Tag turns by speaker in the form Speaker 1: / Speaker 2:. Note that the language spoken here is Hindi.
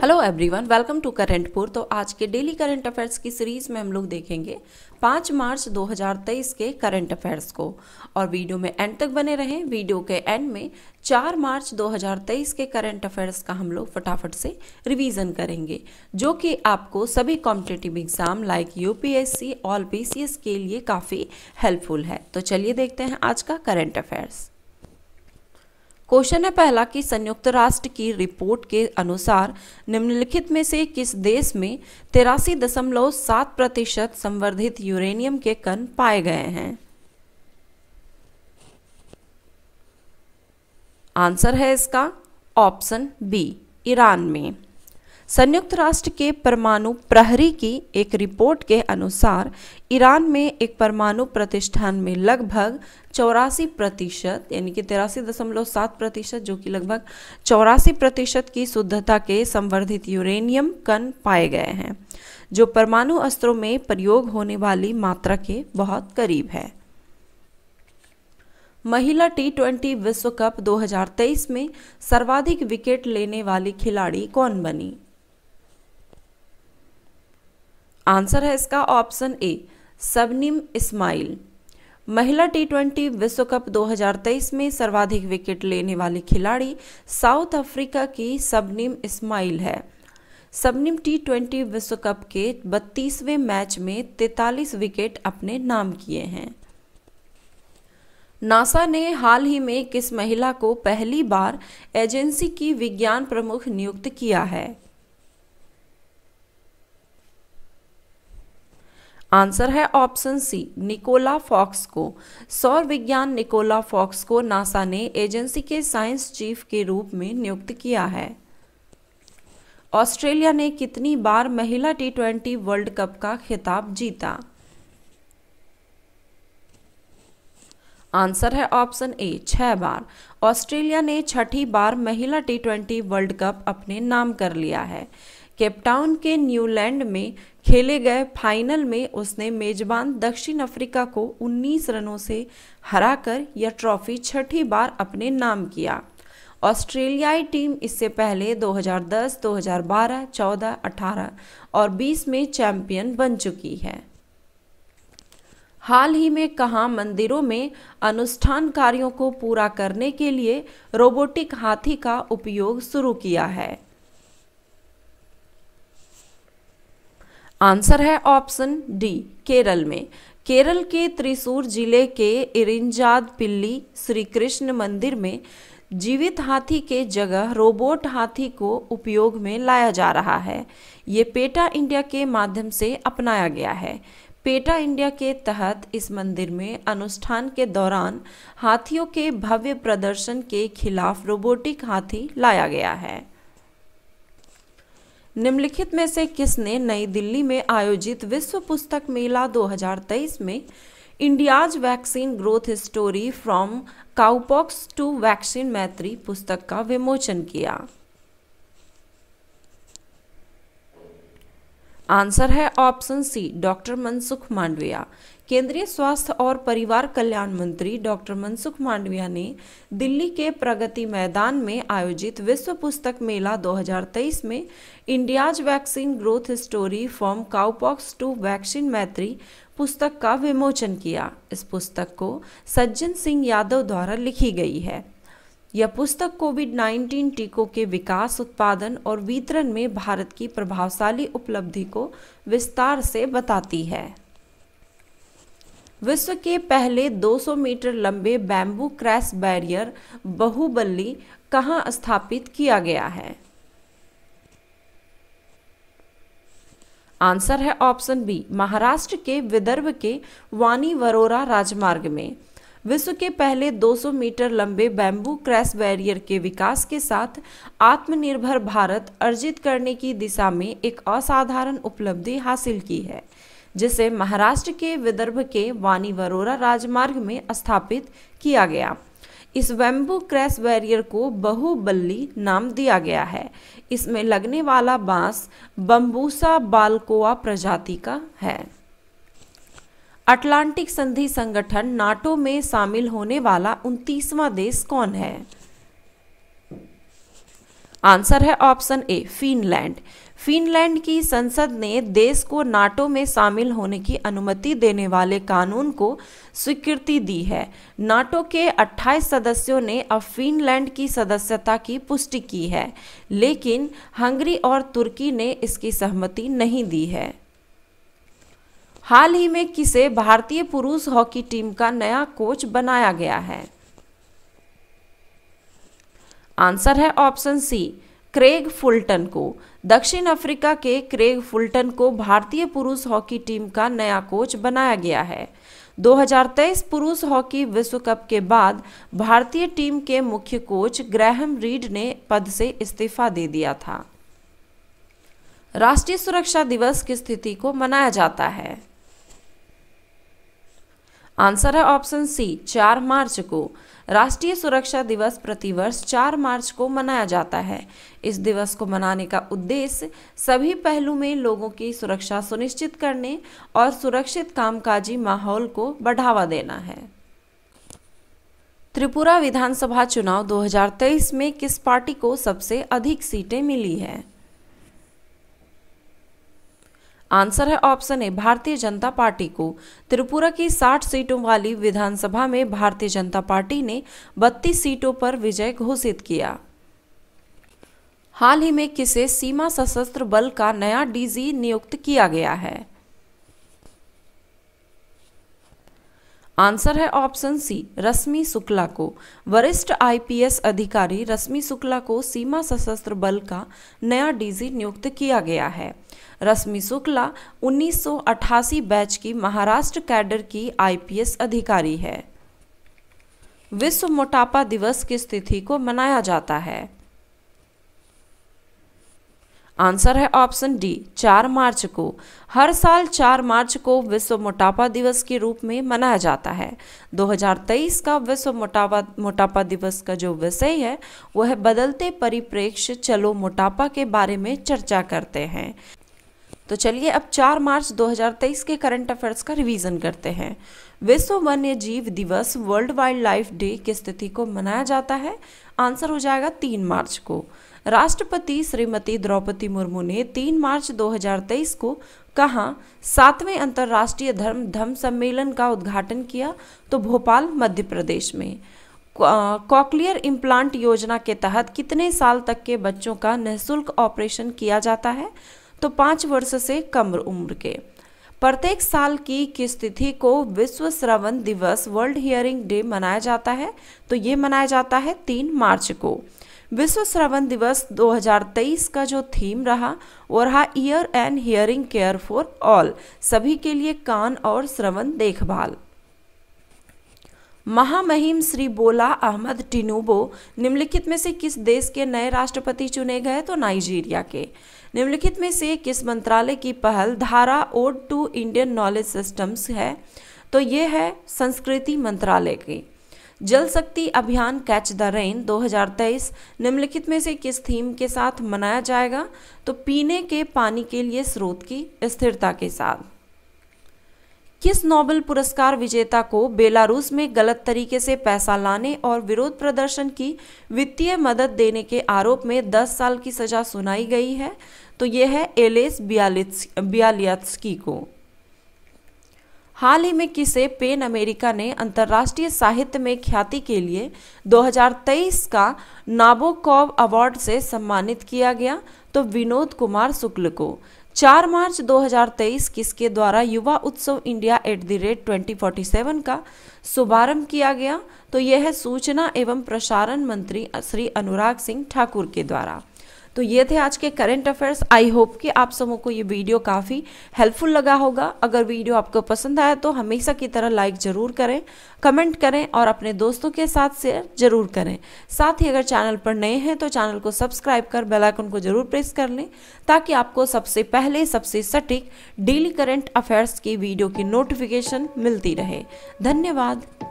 Speaker 1: हेलो एवरीवन वेलकम टू करंटपुर तो आज के डेली करंट अफेयर्स की सीरीज में हम लोग देखेंगे 5 मार्च 2023 के करंट अफेयर्स को और वीडियो में एंड तक बने रहें वीडियो के एंड में 4 मार्च 2023 के करंट अफेयर्स का हम लोग फटाफट से रिवीजन करेंगे जो कि आपको सभी कॉम्पिटेटिव एग्जाम लाइक यूपीएससी और पी के लिए काफ़ी हेल्पफुल है तो चलिए देखते हैं आज का करंट अफेयर्स क्वेश्चन है पहला कि संयुक्त राष्ट्र की रिपोर्ट के अनुसार निम्नलिखित में से किस देश में तिरासी दशमलव सात प्रतिशत संवर्धित यूरेनियम के कण पाए गए हैं आंसर है इसका ऑप्शन बी ईरान में संयुक्त राष्ट्र के परमाणु प्रहरी की एक रिपोर्ट के अनुसार ईरान में एक परमाणु प्रतिष्ठान में लगभग चौरासी प्रतिशत यानी कि तिरासी दशमलव सात प्रतिशत जो कि लगभग चौरासी प्रतिशत की शुद्धता के संवर्धित यूरेनियम कण पाए गए हैं जो परमाणु अस्त्रों में प्रयोग होने वाली मात्रा के बहुत करीब है महिला टी ट्वेंटी विश्व कप 2023 में सर्वाधिक विकेट लेने वाली खिलाड़ी कौन बनी आंसर है इसका ऑप्शन ए सबनिम इस्माइल महिला टी ट्वेंटी विश्व कप 2023 में सर्वाधिक विकेट लेने वाली खिलाड़ी साउथ अफ्रीका की सबनिम इस्माइल है सबनिम टी ट्वेंटी विश्व कप के 32वें मैच में 43 विकेट अपने नाम किए हैं नासा ने हाल ही में किस महिला को पहली बार एजेंसी की विज्ञान प्रमुख नियुक्त किया है आंसर है ऑप्शन सी निकोला फॉक्स को सौर विज्ञान निकोला फॉक्स को नासा ने एजेंसी के साइंस चीफ के रूप में नियुक्त किया है ऑस्ट्रेलिया ने कितनी बार महिला टी ट्वेंटी वर्ल्ड कप का खिताब जीता आंसर है ऑप्शन ए छह बार ऑस्ट्रेलिया ने छठी बार महिला टी ट्वेंटी वर्ल्ड कप अपने नाम कर लिया है केपटाउन के न्यूलैंड में खेले गए फाइनल में उसने मेजबान दक्षिण अफ्रीका को 19 रनों से हराकर यह ट्रॉफी छठी बार अपने नाम किया ऑस्ट्रेलियाई टीम इससे पहले 2010, 2012, 14, 18 और 20 में चैंपियन बन चुकी है हाल ही में कहा मंदिरों में अनुष्ठान कार्यों को पूरा करने के लिए रोबोटिक हाथी का उपयोग शुरू किया है आंसर है ऑप्शन डी केरल में केरल के त्रिशूर जिले के इरिंजाद पिल्ली श्री कृष्ण मंदिर में जीवित हाथी के जगह रोबोट हाथी को उपयोग में लाया जा रहा है ये पेटा इंडिया के माध्यम से अपनाया गया है पेटा इंडिया के तहत इस मंदिर में अनुष्ठान के दौरान हाथियों के भव्य प्रदर्शन के खिलाफ रोबोटिक हाथी लाया गया है निम्नलिखित में से किसने नई दिल्ली में आयोजित विश्व पुस्तक मेला 2023 में India's vaccine growth story from cowpox to vaccine Maitri पुस्तक का विमोचन किया आंसर है option C doctor Mansukh Mandaviya केंद्रीय स्वास्थ्य और परिवार कल्याण मंत्री डॉक्टर मनसुख मांडविया ने दिल्ली के प्रगति मैदान में आयोजित विश्व पुस्तक मेला 2023 में India's vaccine growth story from cowpox to vaccine Maitri पुस्तक का विमोचन किया इस पुस्तक को सज्जन सिंह यादव द्वारा लिखी गई है यह पुस्तक कोविड 19 टीकों के विकास उत्पादन और वितरण में भारत की प्रभावशाली उपलब्धि को विस्तार से बताती है विश्व के पहले 200 मीटर लंबे बैम्बू क्रैस बैरियर बहुबल्ली कहाँ स्थापित किया गया है आंसर है ऑप्शन बी महाराष्ट्र के विदर्भ के वानी वरोरा राजमार्ग में विश्व के पहले 200 मीटर लंबे बैम्बू क्रैस बैरियर के विकास के साथ आत्मनिर्भर भारत अर्जित करने की दिशा में एक असाधारण उपलब्धि हासिल की है जिसे महाराष्ट्र के विदर्भ के वानी वरोरा राजमार्ग में स्थापित किया गया इस वेम्बू क्रैश बैरियर को बहुबल्ली नाम दिया गया है इसमें लगने वाला बांस बम्बूसा बालकोआ प्रजाति का है अटलांटिक संधि संगठन नाटो में शामिल होने वाला उनतीसवां देश कौन है आंसर है ऑप्शन ए फिनलैंड फिनलैंड की संसद ने देश को नाटो में शामिल होने की अनुमति देने वाले कानून को स्वीकृति दी है नाटो के 28 सदस्यों ने अब फिनलैंड की सदस्यता की पुष्टि की है लेकिन हंगरी और तुर्की ने इसकी सहमति नहीं दी है हाल ही में किसे भारतीय पुरुष हॉकी टीम का नया कोच बनाया गया है आंसर है ऑप्शन सी क्रेग फुलटन को दक्षिण अफ्रीका के क्रेग फुलटन को भारतीय पुरुष हॉकी टीम का नया कोच बनाया गया है 2023 पुरुष हॉकी विश्व कप के बाद भारतीय टीम के मुख्य कोच ग्रैहम रीड ने पद से इस्तीफा दे दिया था राष्ट्रीय सुरक्षा दिवस की स्थिति को मनाया जाता है आंसर है ऑप्शन सी चार मार्च को राष्ट्रीय सुरक्षा दिवस प्रतिवर्ष 4 मार्च को मनाया जाता है इस दिवस को मनाने का उद्देश्य सभी पहलू में लोगों की सुरक्षा सुनिश्चित करने और सुरक्षित कामकाजी माहौल को बढ़ावा देना है त्रिपुरा विधानसभा चुनाव 2023 में किस पार्टी को सबसे अधिक सीटें मिली है आंसर है ऑप्शन ए भारतीय जनता पार्टी को त्रिपुरा की 60 सीटों वाली विधानसभा में भारतीय जनता पार्टी ने 32 सीटों पर विजय घोषित किया हाल ही में किसे सीमा सशस्त्र बल का नया डीजी नियुक्त किया गया है आंसर है ऑप्शन सी रश्मि शुक्ला को वरिष्ठ आईपीएस अधिकारी रश्मि शुक्ला को सीमा सशस्त्र बल का नया डीजी नियुक्त किया गया है रश्मि शुक्ला 1988 बैच की महाराष्ट्र कैडर की आईपीएस अधिकारी है विश्व मोटापा दिवस किस तिथि को मनाया जाता है आंसर है ऑप्शन डी चार मार्च को हर साल चार मार्च को विश्व मोटापा दिवस के रूप में मनाया जाता है 2023 का विश्व मोटापा मोटापा दिवस का जो विषय है वह बदलते परिप्रेक्ष्य चलो मोटापा के बारे में चर्चा करते हैं तो चलिए अब 4 मार्च 2023 के करंट अफेयर्स का रिवीजन करते हैं विश्व वन्य जीव दिवस वर्ल्ड वाइल्ड लाइफ डे की स्थिति को मनाया जाता है आंसर हो जाएगा 3 मार्च को राष्ट्रपति श्रीमती द्रौपदी मुर्मू ने 3 मार्च 2023 को कहा सातवें अंतर्राष्ट्रीय धर्म धर्म सम्मेलन का उद्घाटन किया तो भोपाल मध्य प्रदेश में कॉकलियर इम्प्लांट योजना के तहत कितने साल तक के बच्चों का निःशुल्क ऑपरेशन किया जाता है तो पाँच वर्ष से कम उम्र के प्रत्येक साल की किस तिथि को विश्व श्रवण दिवस वर्ल्ड हियरिंग डे मनाया जाता है तो ये मनाया जाता है तीन मार्च को विश्व श्रवण दिवस 2023 का जो थीम रहा वो रहा ear and hearing care for all सभी के लिए कान और श्रवण देखभाल महामहिम श्री बोला अहमद टिनूबो निम्नलिखित में से किस देश के नए राष्ट्रपति चुने गए तो नाइजीरिया के निम्नलिखित में से किस मंत्रालय की पहल Dhara ode to Indian knowledge systems है तो ये है संस्कृति मंत्रालय की जल शक्ति अभियान कैच द रेन 2023 निम्नलिखित में से किस थीम के साथ मनाया जाएगा तो पीने के पानी के लिए स्रोत की स्थिरता के साथ किस नोबेल पुरस्कार विजेता को बेलारूस में गलत तरीके से पैसा लाने और विरोध प्रदर्शन की वित्तीय मदद देने के आरोप में 10 साल की सजा सुनाई गई है तो यह है एलेस बियालियात्स्की को हाल ही में किसे पेन अमेरिका ने अंतर्राष्ट्रीय साहित्य में ख्याति के लिए 2023 का नाबोकॉव अवार्ड से सम्मानित किया गया तो विनोद कुमार शुक्ल को चार मार्च 2023 किसके द्वारा युवा उत्सव India at the rate twenty का शुभारंभ किया गया तो यह सूचना एवं प्रसारण मंत्री श्री अनुराग सिंह ठाकुर के द्वारा तो ये थे आज के करंट अफेयर्स आई होप कि आप सबों को ये वीडियो काफ़ी हेल्पफुल लगा होगा अगर वीडियो आपको पसंद आया तो हमेशा की तरह लाइक ज़रूर करें कमेंट करें और अपने दोस्तों के साथ शेयर जरूर करें साथ ही अगर चैनल पर नए हैं तो चैनल को सब्सक्राइब कर बेल आइकन को जरूर प्रेस कर लें ताकि आपको सबसे पहले सबसे सटीक डेली करेंट अफेयर्स की वीडियो की नोटिफिकेशन मिलती रहे धन्यवाद